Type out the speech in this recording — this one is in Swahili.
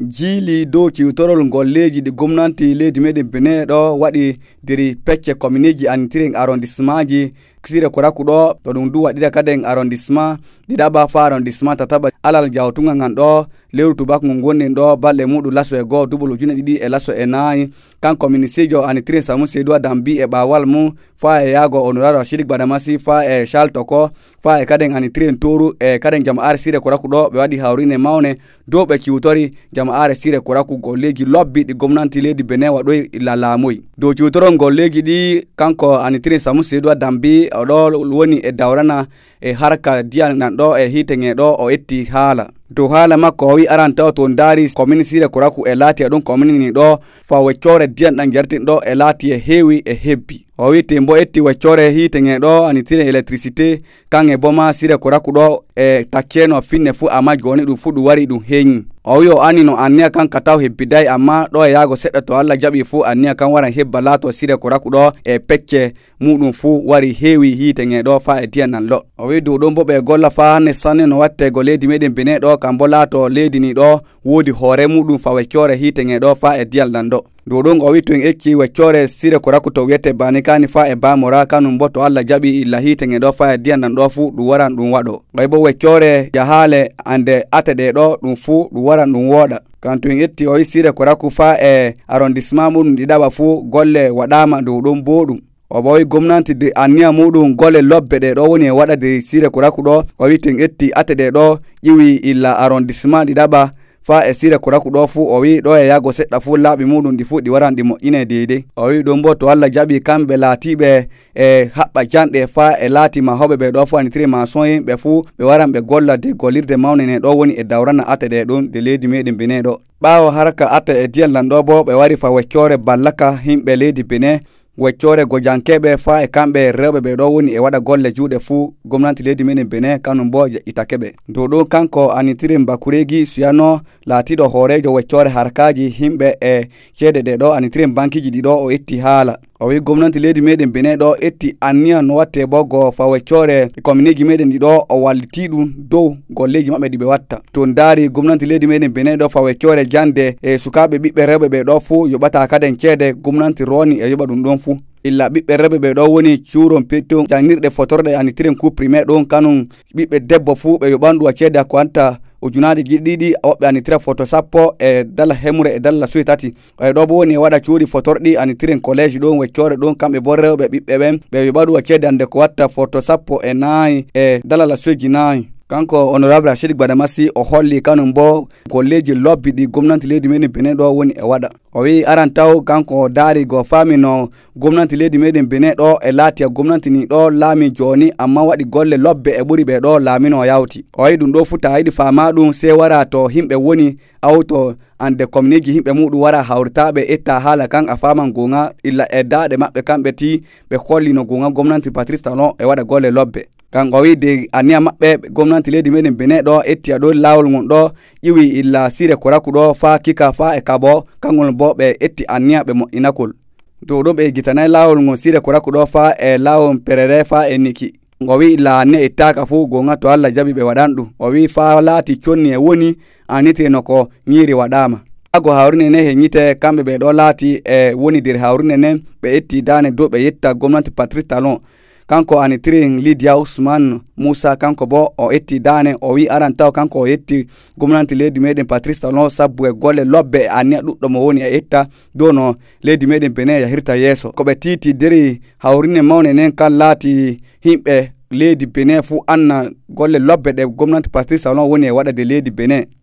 jiili dow ciwtorol golleji ɗi gomnanti leydi meɗen bene ɗo waɗi diri pecce commune ji annitiri arrondissement ji sire koraku ɗo to ɗum du waɗira kadi en arrondissement ɗiɗaɓa fa arrondissement tataɓa alal jawtuga gan ɗo lewru tubak ngu gonnen ɗo balɗe muɗum laso e goho dubol ujune ɗiɗi e laso e nayi kanko minisijo anitrin samu seydouwa dambi e ɓawal mum fa e yaago honoraro chirik badamasi fa e charles toko fa e kaden anitrin toru e kaden jama are sire koraku ɗo ɓe waɗi hawrine mawne dow ɓe ciwtori jama are sire koraku golleji lobbi ɗi gomnanti leydi benin waɗoy illa laamoy dow ciwtoron golleji ɗi kanko anitrin samu seydouwa dambi oɗo woni e dawrana e harka diyan nan ɗo e hiteŋe ɗo o etti haala dow haala makko o wi aran taw to daari commune sire koraku e laati e ɗum commune ni ɗo fawa core diyan ɗan jartin ɗo e laati e heewi e hebbi o wi mbo etti weccore nge ɗo anitire électricité kan e boma sire koraku ɗo e tacceno finne fuu amma joni ɗum fuu ɗum wari ɗum heñi o wi o ani no anniya kan kataw taw hebbiday amma ɗo e yaago seɗɗa to allah jaɓi fuu anniya kan waran hebba laato sire koraku ɗo e pecce muɗum fuu wari heewi hitege ɗo fa e diya lo o wi duɗum bo ɓe golla fa hanne sanne no wattego leydi meɗen bene ɗo kambo laato leydi ni ɗo woodi hoore muɗum fa weccore hitege ɗo fa e diyal nan duɗum o wi wechore ecci weccore sire ko rakkuto wiyete banikani fa e bamora kanum ala jabi allah jaaɓi illa hiitege ɗo fa e diyan ɗan ɗo fuu ɗum waran ɗum waɗo bo weccore ande ate ɗe ɗo ɗum fuu ɗum waran ɗum wooɗa kantu en etti sire ko fa e arrondissement muɗum ɗiɗaɓa fuu golle waɗama duɗum boɗum o ɓawi gomnanti de anniya muɗum gole lobbe ɗe ɗo woni e waɗa de sire kurakudo. rakku ɗo o wi etti ate ɗe ɗo ƴiwi illa arrondissement ɗiɗaɓa fa e sira kura kuɗo fuu o wi ɗo e yago seɗɗa fuu laaɓi muɗum ɗi fuu ɗi waran ɗi moƴƴine deydey o wi ɗum bo to allah jaɓi kamɓe laatiɓe e haɓɓa janɗe fa e laati mahoɓe ɓe ɗo fuu anitiri maçon yimɓe fuu ɓe waran ɓe golla de gollirde mawnene ɗo woni e dawrana ate ɗe ɗum de leydi meɗen beneɗo ɓaawo harka ata e diyal nan ɗo bo ɓe wari fa weccore ballaka himɓe leydi bene weccore gojankeɓe fa e kamɓe rewɓe ɓe ɗo woni e waɗa golle juuɗe fuu gomnati leydi minen benin kanum bo jeƴƴitakeɓe dow ɗum kanko anitirin bakuregi suyano latiɗo hoorejo weccore harkaji himɓe e ceede ɗe ɗo anitirin bankiji ɗiɗo o itti haala o wi gomnati leydi meɗen bene ɗo etti anniya no watte bo go fawecore commune ji meɗen ɗiɗo o walliti ɗum dow golleji mabɓe ɗiɓe watta to daari gomnati leydi meɗen bene ɗo fawecore jande e sukaɓe ɓiɓɓe rewɓe ɓe ɗo fuu yoɓata kaden ceede gomnati roni e yoɓa ɗum ɗon fuu illa ɓiɓɓe rewɓe ɓe ɗo woni cuuron petton jangirɗe fotorɗe anitiren coup primaire ɗon kanum ɓiɓɓe debbo fuu ɓe yoɓanɗu a ceede ko hanta ujunaje jiɗi ɗiɗi a woɓɓe anitira photo sappo e dala hemre e dala suwi tati e ɗo bo woni e waɗa cuuɗi fotorɗi anitiren collége ɗon weccore ɗon kamɓe bo rewɓe ɓiɓɓe ɓen ɓe ɓe mbaɗu ande hande ko watta photo sappo e nayi e la lasuji nayi kanko honorable rashid gbadamasi o holli kanum bo ko leydi ɗi gomnati leydi meɗen benin ɗo woni e waɗa o wi aran taw kanko daari go famino gomnati leydi meɗen benin ɗo e laati e gomnati ni ɗo laami joni amma waɗi golle lobbe e ɓuri ɓe ɗo laamino yawti o wayi ɗum ɗo fu ta yiɗi fama ɗum sey wara to himɓe woni awto ande commune himɓe muɗum wara hawritaɓe itta haala kan a faman gonga illa e daɗe maɓɓe kamɓe ti ɓe no gonga gomnati patrice talon e waɗa golle lobbe kanko de aniya maɓɓe gomnati leydi meɗen bene ɗo ettiya ɗo lawol gon ɗo ƴiwi illa sire koraku ɗo fa kika fa e kabo kangol bo ɓe etti aniya ɓe moƴƴinakol dow ɗo ɓe gitanayi lawol ngon sire koraku ɗo fa e lawol perere fa e niki ngo wi illa aniya ittaka fuu gonga to allah jaɓi ɓe waɗan ɗum o wi fa laati conni e woni anitino ko ñiiri waɗama ago hawrine ne he ñite kamɓe ɓe ɗo laati e woni nder hawrine nden ɓe etti dane dow ɓe yetta gomnati patrice talon kanko ani tirin lidia usman musa kanko bo o etti dane o wi aran taw kanko o yetti gomnanti leydi meɗen patrice talon sabbu e golle lobbe anni a ɗuɗɗo mo woni e itta dono leydi meɗen bene yahirta yeeso koɓe diri hawrine mawne nen kan laati himɓe leydi benin fuu anna golle lobbe ɗe gomnati patrice talon woni e waɗade leydi benin